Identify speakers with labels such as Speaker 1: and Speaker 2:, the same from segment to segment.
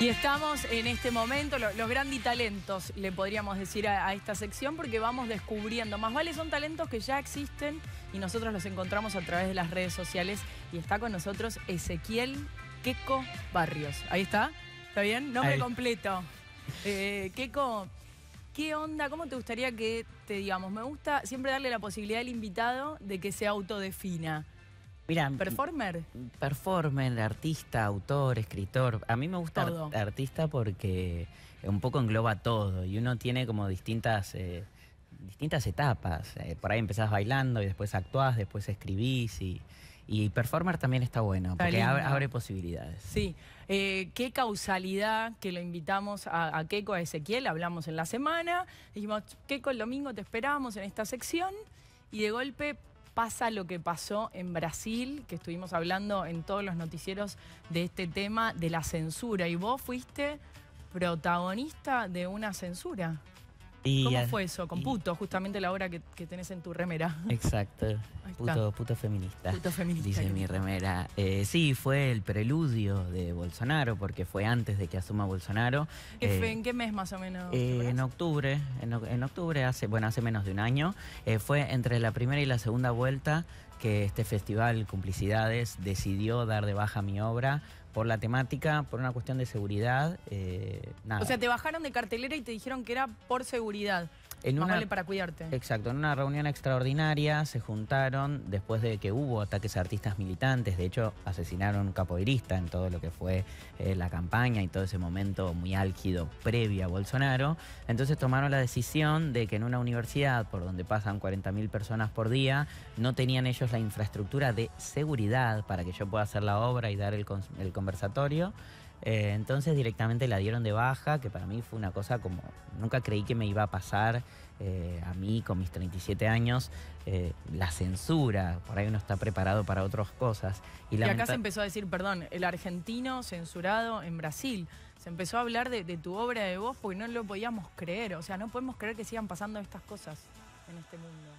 Speaker 1: Y estamos en este momento, los grandes talentos, le podríamos decir a, esta sección, porque vamos descubriendo. Más vale son talentos que ya existen y nosotros los encontramos a través de las redes sociales. Y está con nosotros Ezequiel Queco Barrios. Ahí está, ¿está bien? Nombre completo. Eh, Queco, ¿qué onda? ¿Cómo te gustaría que te digamos? Me gusta siempre darle la posibilidad al invitado de que se autodefina.
Speaker 2: Mira, performer. Performer, artista, autor, escritor. A mí me gusta artista porque un poco engloba todo y uno tiene como distintas eh, distintas etapas. Eh, por ahí empezás bailando y después actuás, después escribís y, y performer también está bueno, porque abre, posibilidades. Sí.
Speaker 1: Eh, qué causalidad que lo invitamos a, a Keiko, a Ezequiel, hablamos en la semana, dijimos, Keiko, el domingo te esperamos en esta sección y de golpe pasa lo que pasó en Brasil, que estuvimos hablando en todos los noticieros de este tema de la censura. Y vos fuiste protagonista de una censura. ¿Cómo fue eso? Con puto, justamente la obra que, tenés en tu remera.
Speaker 2: Exacto. Puto, feminista. Puto feminista. Dice mi remera. Eh, sí, fue el preludio de Bolsonaro, porque fue antes de que asuma Bolsonaro. Eh, ¿En
Speaker 1: qué mes más o menos? Eh,
Speaker 2: en octubre, en, octubre, hace, bueno, hace menos de un año. fue entre la primera y la segunda vuelta que este festival Cumplicidades, decidió dar de baja mi obra por la temática, por una cuestión de seguridad. Eh, nada. O sea, te
Speaker 1: bajaron de cartelera y te dijeron que era por seguridad. En una, para cuidarte.
Speaker 2: Exacto, en una reunión extraordinaria se juntaron después de que hubo ataques a artistas militantes, de hecho asesinaron un capoeirista en todo lo que fue eh, la campaña y todo ese momento muy álgido previo a Bolsonaro, entonces tomaron la decisión de que en una universidad por donde pasan 40.000 personas por día, no tenían ellos la infraestructura de seguridad para que yo pueda hacer la obra y dar el conversatorio. Eh, entonces directamente la dieron de baja, que para mí fue una cosa como nunca creí que me iba a pasar eh, a mí con mis 37 años, eh, la censura, por ahí uno está preparado para otras cosas. Y, acá se empezó
Speaker 1: a decir, perdón, el argentino censurado en Brasil. Se empezó a hablar de, de tu obra de voz porque no lo podíamos creer, o sea, no podemos creer que sigan pasando estas cosas en este mundo.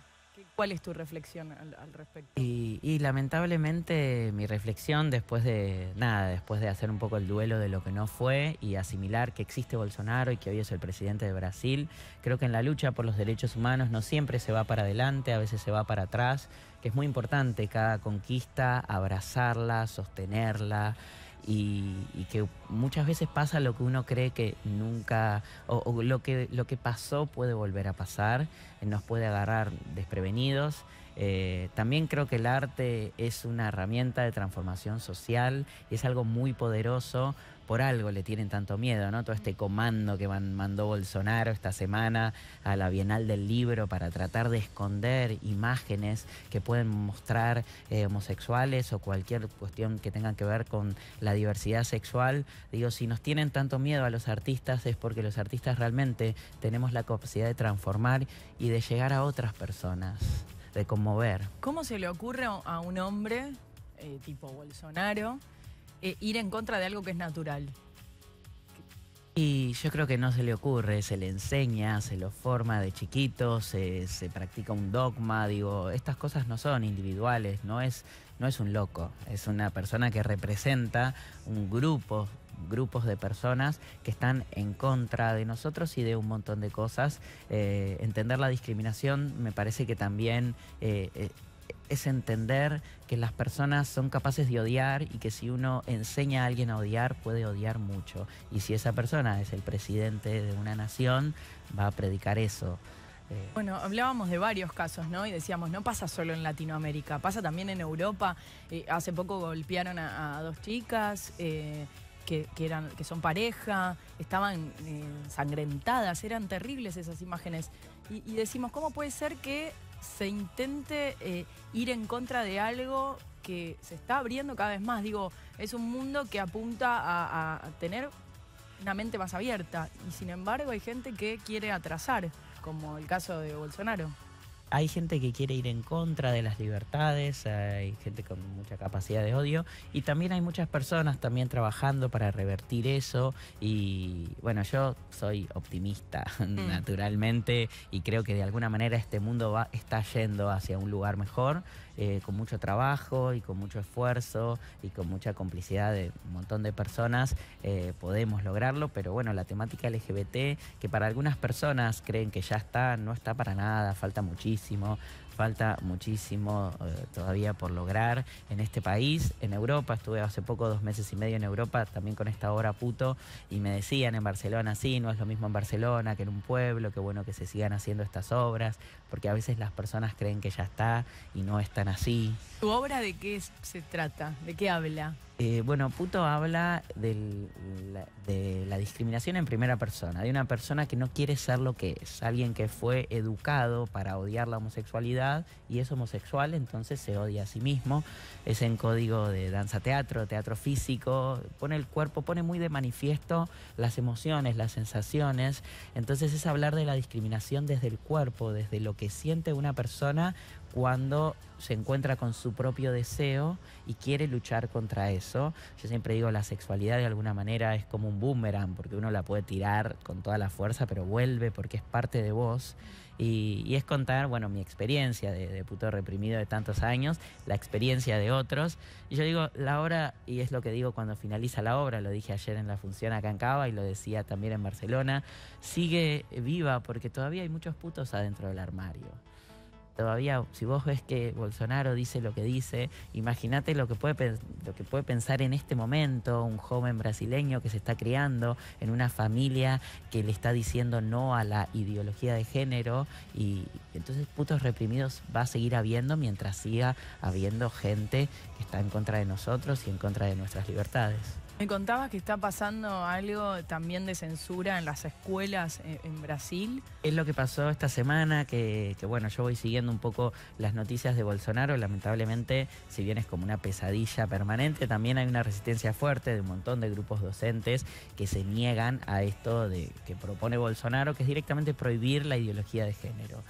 Speaker 1: ¿Cuál es tu reflexión al, respecto?
Speaker 2: Y, lamentablemente mi reflexión después de nada, después de hacer un poco el duelo de lo que no fue y asimilar que existe Bolsonaro y que hoy es el presidente de Brasil, creo que en la lucha por los derechos humanos no siempre se va para adelante, a veces se va para atrás, que es muy importante cada conquista, abrazarla, sostenerla y, que muchas veces pasa lo que uno cree que nunca, o, lo, que, lo que pasó puede volver a pasar, nos puede agarrar desprevenidos. Eh, también creo que el arte es una herramienta de transformación social y es algo muy poderoso por algo le tienen tanto miedo, ¿no? Todo este comando que mandó Bolsonaro esta semana a la Bienal del Libro para tratar de esconder imágenes que pueden mostrar eh, homosexuales o cualquier cuestión que tenga que ver con la diversidad sexual. Digo, si nos tienen tanto miedo a los artistas es porque los artistas realmente tenemos la capacidad de transformar y de llegar a otras personas, de conmover.
Speaker 1: ¿Cómo se le ocurre a un hombre eh, tipo Bolsonaro? Eh, ir en contra de algo que es natural?
Speaker 2: Y yo creo que no se le ocurre, se le enseña, se lo forma de chiquito, se, practica un dogma, digo, estas cosas no son individuales, no es, no es un loco, es una persona que representa un grupo grupos de personas que están en contra de nosotros y de un montón de cosas. Eh, entender la discriminación me parece que también eh, es entender que las personas son capaces de odiar y que si uno enseña a alguien a odiar, puede odiar mucho. Y si esa persona es el presidente de una nación, va a predicar eso. Eh,
Speaker 1: bueno, hablábamos de varios casos, ¿no? Y decíamos, no pasa solo en Latinoamérica, pasa también en Europa. Eh, hace poco golpearon a, dos chicas. Eh, que, eran, que son pareja, estaban eh, sangrentadas, eran terribles esas imágenes. y, decimos, ¿cómo puede ser que se intente eh, ir en contra de algo que se está abriendo cada vez más. Digo, es un mundo que apunta a tener una mente más abierta y sin embargo hay gente que quiere atrasar, como el caso de Bolsonaro
Speaker 2: hay gente que quiere ir en contra de las libertades, hay gente con mucha capacidad de odio y también hay muchas personas también trabajando para revertir eso y bueno, yo soy optimista mm. naturalmente y creo que de alguna manera este mundo va, está yendo hacia un lugar mejor eh, con mucho trabajo y con mucho esfuerzo y con mucha complicidad de un montón de personas eh, podemos lograrlo, pero bueno, la temática LGBT que para algunas personas creen que ya está, no está para nada, falta muchísimo rapidísimo falta muchísimo eh, todavía por lograr en este país, en Europa. Estuve hace poco, dos meses y medio en Europa, también con esta obra puto, y me decían en Barcelona, sí, no es lo mismo en Barcelona que en un pueblo, qué bueno que se sigan haciendo estas obras, porque a veces las personas creen que ya está y no están así. ¿Tu obra
Speaker 1: de qué se trata? ¿De qué habla?
Speaker 2: Eh, bueno, Puto habla de la discriminación en primera persona, de una persona que no quiere ser lo que es, alguien que fue educado para odiar la homosexualidad y es homosexual, entonces se odia a sí mismo. Es en código de danza teatro, teatro físico, pone el cuerpo, pone muy de manifiesto las emociones, las sensaciones. Entonces es hablar de la discriminación desde el cuerpo, desde lo que siente una persona cuando se encuentra con su propio deseo y quiere luchar contra eso. Yo siempre digo, la sexualidad de alguna manera es como un boomerang, porque uno la puede tirar con toda la fuerza, pero vuelve porque es parte de vos. Y, es contar, bueno, mi experiencia de, de, puto reprimido de tantos años, la experiencia de otros. Y yo digo, la obra, y es lo que digo cuando finaliza la obra, lo dije ayer en la función acá en Cava y lo decía también en Barcelona, sigue viva porque todavía hay muchos putos adentro del armario todavía si vos ves que Bolsonaro dice lo que dice, imagínate lo que puede lo que puede pensar en este momento un joven brasileño que se está criando en una familia que le está diciendo no a la ideología de género y entonces putos reprimidos va a seguir habiendo mientras siga habiendo gente que está en contra de nosotros y en contra de nuestras libertades.
Speaker 1: Me contabas que está pasando algo también de censura en las escuelas eh, en, Brasil.
Speaker 2: Es lo que pasó esta semana, que, bueno, yo voy siguiendo un poco las noticias de Bolsonaro. Lamentablemente, si bien es como una pesadilla permanente, también hay una resistencia fuerte de un montón de grupos docentes que se niegan a esto de, que propone Bolsonaro, que es directamente prohibir la ideología de género.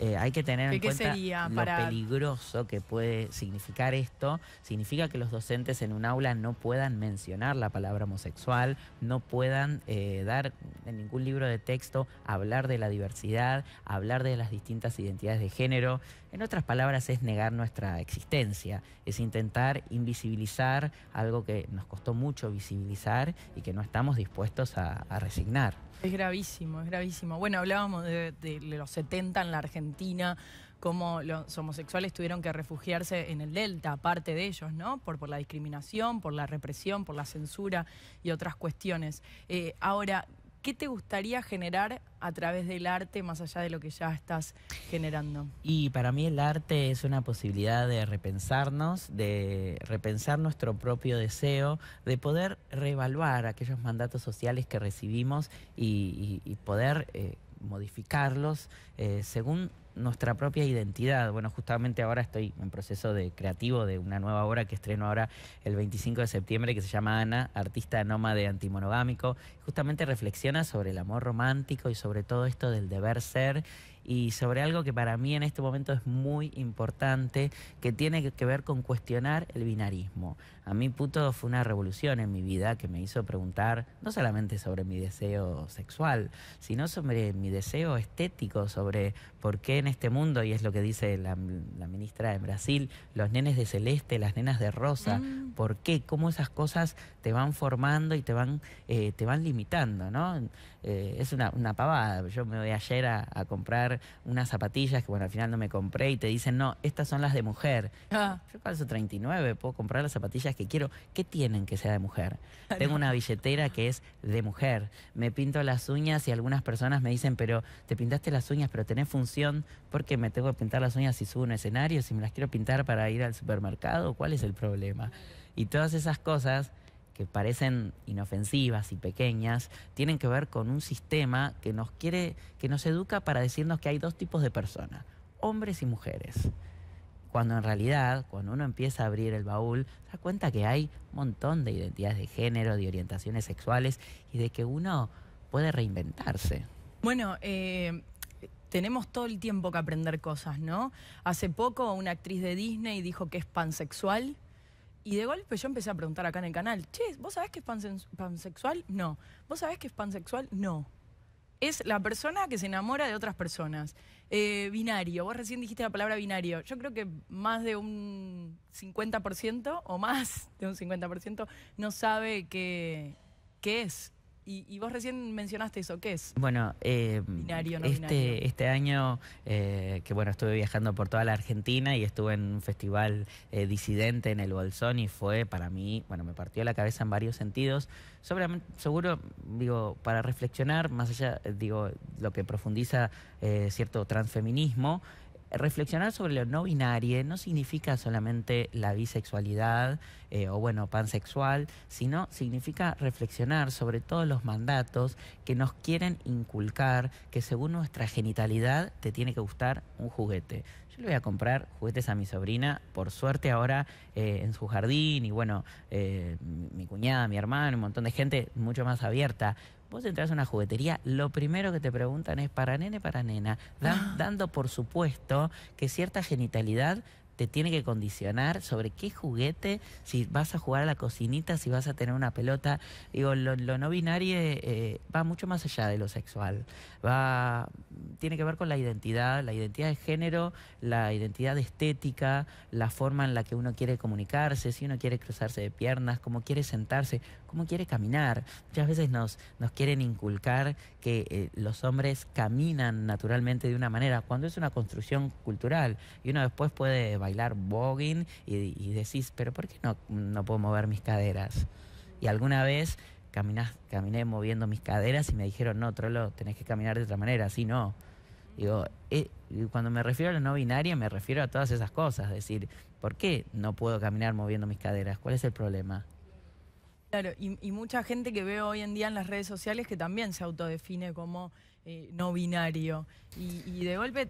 Speaker 2: Eh, hay que tener en cuenta lo peligroso que puede significar esto. Significa que los docentes en un aula no puedan mencionar la palabra homosexual, no puedan eh, dar en ningún libro de texto hablar de la diversidad, hablar de las distintas identidades de género. En otras palabras, es negar nuestra existencia, es intentar invisibilizar algo que nos costó mucho visibilizar y que no estamos dispuestos a resignar.
Speaker 1: Es gravísimo, es gravísimo. Bueno, hablábamos de, los 70 en la Argentina, cómo los homosexuales tuvieron que refugiarse en el Delta, aparte de ellos, ¿no? Por, por la discriminación, por la represión, por la censura y otras cuestiones. Eh, ahora, ¿Qué te gustaría generar a través del arte más allá de lo que ya estás generando?
Speaker 2: Y para mí el arte es una posibilidad de repensarnos, de repensar nuestro propio deseo, de poder reevaluar aquellos mandatos sociales que recibimos y, poder... Eh, modificarlos eh, según nuestra propia identidad. Bueno, justamente ahora estoy en proceso de creativo de una nueva obra que estreno ahora el 25 de septiembre que se llama Ana, artista nómade antimonogámico. Justamente reflexiona sobre el amor romántico y sobre todo esto del deber ser y sobre algo que para mí en este momento es muy importante, que tiene que ver con cuestionar el binarismo. A mí Puto fue una revolución en mi vida que me hizo preguntar no solamente sobre mi deseo sexual, sino sobre mi deseo estético, sobre por qué en este mundo, y es lo que dice la, ministra de Brasil, los nenes de celeste, las nenas de rosa, mm. por qué, cómo esas cosas te van formando y te van, eh, te van limitando, ¿no? Eh, es una, pavada. Yo me voy ayer a, comprar unas zapatillas que, bueno, al final no me compré y te dicen, no, estas son las de mujer. Ah. Yo calzo 39, puedo comprar las zapatillas que quiero. ¿Qué tienen que sea de mujer? Tengo una billetera que es de mujer. Me pinto las uñas y algunas personas me dicen, pero te pintaste las uñas, pero tenés función, porque me tengo que pintar las uñas si subo un escenario, si me las quiero pintar para ir al supermercado? ¿Cuál es el problema? Y todas esas cosas que parecen inofensivas y pequeñas, tienen que ver con un sistema que nos quiere, que nos educa para decirnos que hay dos tipos de personas, hombres y mujeres. Cuando en realidad, cuando uno empieza a abrir el baúl, se da cuenta que hay un montón de identidades de género, de orientaciones sexuales y de que uno puede reinventarse.
Speaker 1: Bueno, eh, tenemos todo el tiempo que aprender cosas, ¿no? Hace poco una actriz de Disney dijo que es pansexual y de golpe yo empecé a preguntar acá en el canal, che, ¿vos sabés que es pansexual? No. ¿Vos sabés que es pansexual? No. Es la persona que se enamora de otras personas. Eh, binario, vos recién dijiste la palabra binario. Yo creo que más de un 50% o más de un 50% no sabe qué, qué es y, vos recién mencionaste eso, ¿qué es?
Speaker 2: Bueno, eh, este, este año, eh, que bueno, estuve viajando por toda la Argentina y estuve en un festival eh, disidente en el Bolsón y fue para mí, bueno, me partió la cabeza en varios sentidos. Sobre, seguro, digo, para reflexionar, más allá, digo, lo que profundiza cierto transfeminismo, reflexionar sobre lo no binario no significa solamente la bisexualidad eh, o bueno, pansexual, sino significa reflexionar sobre todos los mandatos que nos quieren inculcar que según nuestra genitalidad te tiene que gustar un juguete. Yo le voy a comprar juguetes a mi sobrina, por suerte ahora eh, en su jardín y bueno, eh, mi, cuñada, mi hermano, un montón de gente mucho más abierta, Vos entras a una juguetería, lo primero que te preguntan es para nene, para nena, ah. dando por supuesto que cierta genitalidad te tiene que condicionar sobre qué juguete, si vas a jugar a la cocinita, si vas a tener una pelota. Digo, lo, no binario eh, va mucho más allá de lo sexual. Va, tiene que ver con la identidad, la identidad de género, la identidad estética, la forma en la que uno quiere comunicarse, si uno quiere cruzarse de piernas, cómo quiere sentarse, cómo quiere caminar. Muchas veces nos, nos quieren inculcar que eh, los hombres caminan naturalmente de una manera, cuando es una construcción cultural y uno después puede bailar voguing y, decís, pero ¿por qué no, no puedo mover mis caderas? Y alguna vez caminé moviendo mis caderas y me dijeron, no, Trolo, tenés que caminar de otra manera, así no. Digo, eh, cuando me refiero a la no binario me refiero a todas esas cosas. decir, ¿por qué no puedo caminar moviendo mis caderas? ¿Cuál es el problema?
Speaker 1: Claro, y, mucha gente que veo hoy en día en las redes sociales que también se autodefine como eh, no binario. Y, y de golpe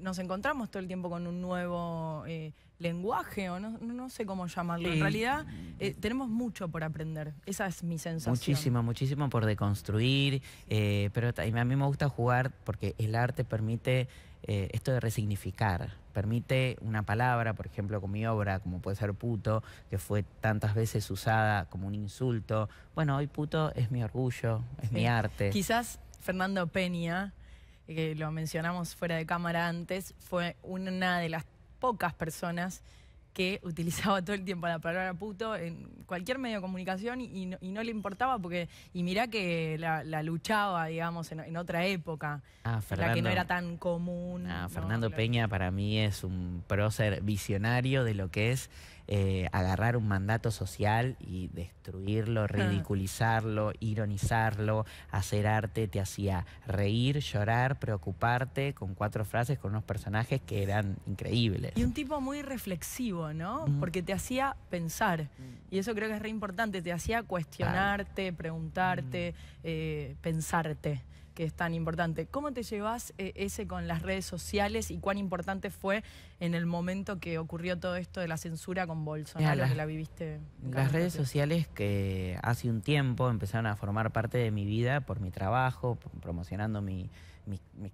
Speaker 1: nos encontramos todo el tiempo con un nuevo eh, lenguaje, o no, sé cómo llamarlo. En realidad, eh, tenemos mucho por aprender. Esa es mi sensación. Muchísimo,
Speaker 2: muchísimo por deconstruir. Eh, pero a mí me gusta jugar porque el arte permite esto de resignificar. Permite una palabra, por ejemplo, con mi obra, como puede ser puto, que fue tantas veces usada como un insulto. Bueno, hoy puto es mi orgullo, es mi arte. Quizás
Speaker 1: Fernando Peña eh, que lo mencionamos fuera de cámara antes, fue una de las pocas personas que utilizaba todo el tiempo la palabra puto en cualquier medio de comunicación y, no, le importaba porque, y mirá que la, luchaba, digamos, en, otra época, la que no era tan común.
Speaker 2: Ah, Fernando Peña para mí es un prócer visionario de lo que es eh, agarrar un mandato social y destruirlo, ah. ridiculizarlo, ironizarlo, hacer arte te hacía reír, llorar, preocuparte con cuatro frases, con unos personajes que eran increíbles. Y
Speaker 1: un tipo muy reflexivo, ¿no? Porque te hacía pensar. Mm. Y eso creo que es re importante, te hacía cuestionarte, preguntarte, mm. eh, pensarte que es tan importante. ¿Cómo te llevas eh, ese con las redes sociales y cuán importante fue en el momento que ocurrió todo esto de la censura con Bolsonaro, que la viviste. Las redes
Speaker 2: sociales que hace un tiempo empezaron a formar parte de mi vida por mi trabajo, promocionando mis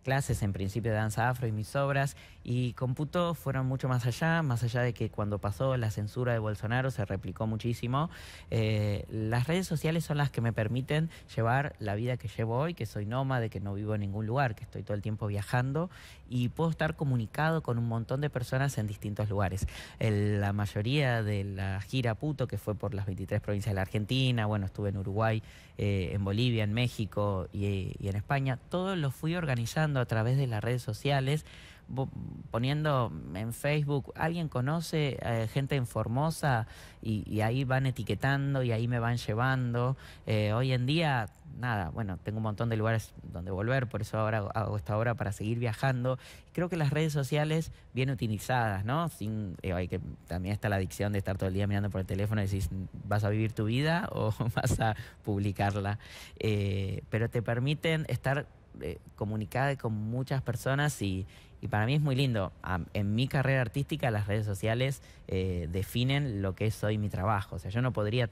Speaker 2: clases en principio de danza afro y mis obras, y Computo fueron mucho más allá, más allá de que cuando pasó la censura de Bolsonaro se replicó muchísimo, eh, las redes sociales son las que me permiten llevar la vida que llevo hoy, que soy de que no vivo en ningún lugar, que estoy todo el tiempo viajando, y puedo estar comunicado con un montón de personas personas en distintos lugares. la mayoría de la gira Puto, que fue por las 23 provincias de la Argentina, bueno, estuve en Uruguay, eh, en Bolivia, en México y en España, todo lo fui organizando a través de las redes sociales poniendo en Facebook, alguien conoce eh, gente en Formosa y, ahí van etiquetando y ahí me van llevando. Eh, hoy en día, nada, bueno, tengo un montón de lugares donde volver, por eso ahora hago esta obra para seguir viajando. Creo que las redes sociales bien utilizadas, ¿no? Sin, eh, hay que, también está la adicción de estar todo el día mirando por el teléfono y decís, ¿vas a vivir tu vida o vas a publicarla? pero te permiten estar eh, comunicada con muchas personas y, para mí es muy lindo. en mi carrera artística las redes sociales eh, definen lo que es hoy mi trabajo. O sea, yo no podría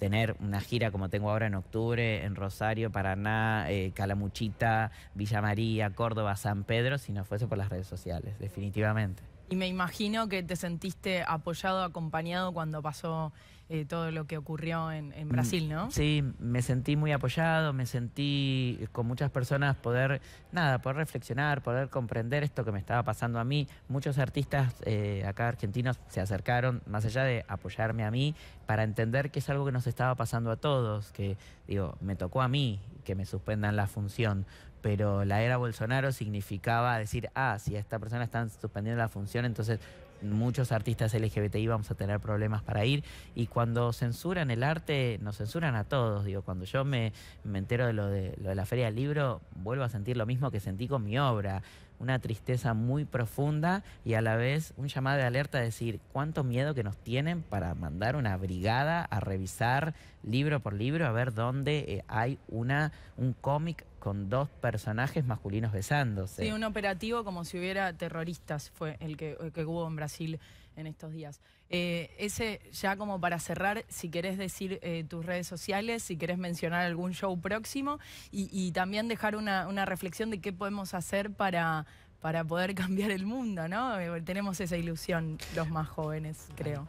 Speaker 2: tener una gira como tengo ahora en octubre en Rosario, Paraná, eh, Calamuchita, Villa María, Córdoba, San Pedro, si no fuese por las redes sociales, definitivamente.
Speaker 1: Y me imagino que te sentiste apoyado, acompañado cuando pasó eh, todo lo que ocurrió en, mm, Brasil, ¿no?
Speaker 2: Sí, me sentí muy apoyado, me sentí eh, con muchas personas poder, nada, poder reflexionar, poder comprender esto que me estaba pasando a mí. Muchos artistas eh, acá argentinos se acercaron, más allá de apoyarme a mí, para entender que es algo que nos estaba pasando a todos, que, digo, me tocó a mí que me suspendan la función, pero la era Bolsonaro significaba decir, ah, si a esta persona están suspendiendo la función, entonces muchos artistas LGBTI vamos a tener problemas para ir. Y cuando censuran el arte, nos censuran a todos. Digo, cuando yo me, entero de lo, de lo de la Feria del Libro, vuelvo a sentir lo mismo que sentí con mi obra una tristeza muy profunda y a la vez un llamado de alerta a decir cuánto miedo que nos tienen para mandar una brigada a revisar libro por libro a ver dónde eh, hay una un cómic con dos personajes masculinos besándose. Sí, un
Speaker 1: operativo como si hubiera terroristas fue el que, el eh, que hubo en Brasil en estos días. Eh, ese, ya como para cerrar, si querés decir eh, tus redes sociales, si querés mencionar algún show próximo y, también dejar una reflexión de qué podemos hacer para para poder cambiar el mundo, ¿no? Eh, tenemos esa ilusión los más jóvenes, creo.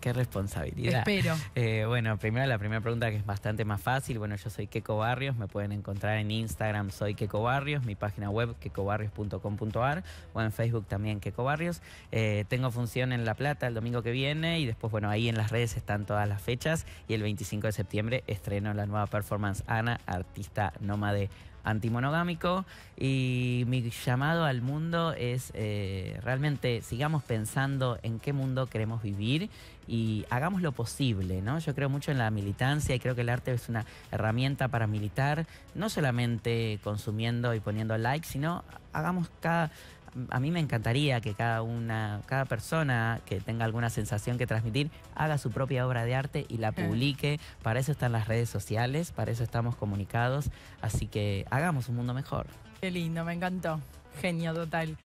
Speaker 2: Qué, responsabilidad. Espero. Eh, bueno, primero la primera pregunta que es bastante más fácil. Bueno, yo soy Keco Barrios, me pueden encontrar en Instagram, soy Keco Barrios, mi página web quecobarrios.com.ar o en Facebook también Keco Barrios. Eh, tengo función en La Plata el domingo que viene y después, bueno, ahí en las redes están todas las fechas y el 25 de septiembre estreno la nueva performance Ana, artista nómade antimonogámico y mi llamado al mundo es eh, realmente sigamos pensando en qué mundo queremos vivir y hagamos lo posible, ¿no? Yo creo mucho en la militancia y creo que el arte es una herramienta para militar, no solamente consumiendo y poniendo likes, sino hagamos cada a mí me encantaría que cada una, cada persona que tenga alguna sensación que transmitir, haga su propia obra de arte y la publique. Para eso están las redes sociales, para eso estamos comunicados. Así que hagamos un mundo mejor.
Speaker 1: Qué lindo, me encantó. Genio total.